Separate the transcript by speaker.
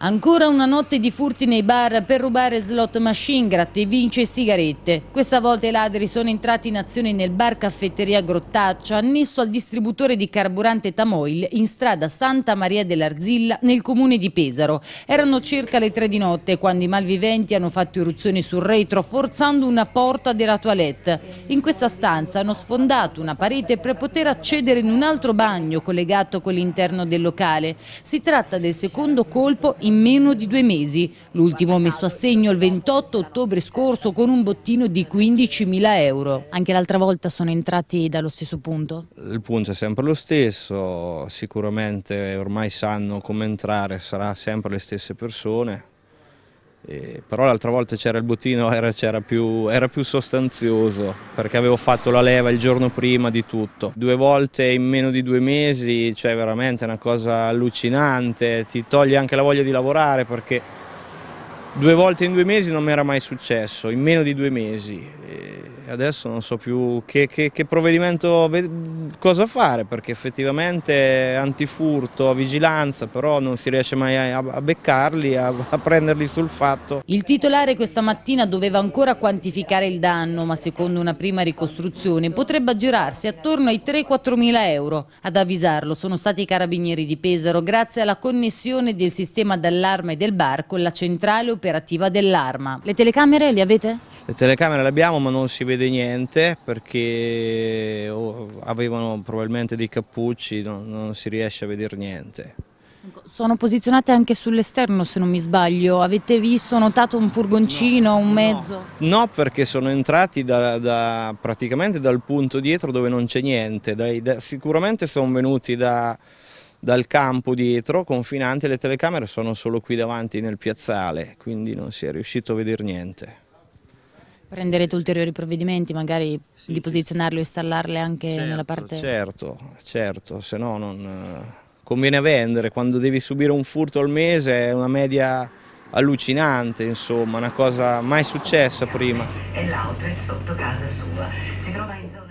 Speaker 1: Ancora una notte di furti nei bar per rubare slot machine, grattevinci e sigarette. Questa volta i ladri sono entrati in azione nel bar caffetteria Grottaccia, annesso al distributore di carburante Tamoil in strada Santa Maria dell'Arzilla nel comune di Pesaro. Erano circa le tre di notte quando i malviventi hanno fatto irruzioni sul retro forzando una porta della toilette. In questa stanza hanno sfondato una parete per poter accedere in un altro bagno collegato con l'interno del locale. Si tratta del secondo colpo in meno di due mesi. L'ultimo messo a segno il 28 ottobre scorso con un bottino di 15.000 euro. Anche l'altra volta sono entrati dallo stesso punto?
Speaker 2: Il punto è sempre lo stesso, sicuramente ormai sanno come entrare, sarà sempre le stesse persone eh, però l'altra volta c'era il bottino, era, era, più, era, più, sostanzioso perché avevo fatto la leva il giorno prima di tutto. Due volte in meno di due mesi, cioè veramente una cosa allucinante, ti toglie anche la voglia di lavorare perché due volte in due mesi non mi era mai successo, in meno di due mesi. Eh, adesso non so più che, che, che provvedimento, cosa fare, perché effettivamente antifurto, vigilanza, però non si riesce mai a, a beccarli, a, a prenderli sul fatto.
Speaker 1: Il titolare questa mattina doveva ancora quantificare il danno, ma secondo una prima ricostruzione potrebbe aggirarsi attorno ai 3-4 mila euro. Ad avvisarlo sono stati i carabinieri di Pesaro grazie alla connessione del sistema d'allarme del bar con la centrale operativa dell'arma. Le telecamere le avete?
Speaker 2: Le telecamere le abbiamo ma non si vede niente perché oh, avevano probabilmente dei cappucci, non, non si riesce a vedere niente.
Speaker 1: Ecco, sono posizionate anche sull'esterno se non mi sbaglio, avete visto, notato un furgoncino, no, un mezzo?
Speaker 2: No, no perché sono entrati da, da, praticamente dal punto dietro dove non c'è niente, Dai, da, sicuramente sono venuti da, dal campo dietro, confinante, le telecamere sono solo qui davanti nel piazzale, quindi non si è riuscito a vedere niente.
Speaker 1: Prenderete ulteriori provvedimenti, magari sì, di posizionarlo e installarle anche certo, nella parte...
Speaker 2: Certo, certo, se no non... Eh, conviene vendere, quando devi subire un furto al mese è una media allucinante, insomma, una cosa mai successa prima.
Speaker 1: E l'outlet sotto casa sua si trova in zona...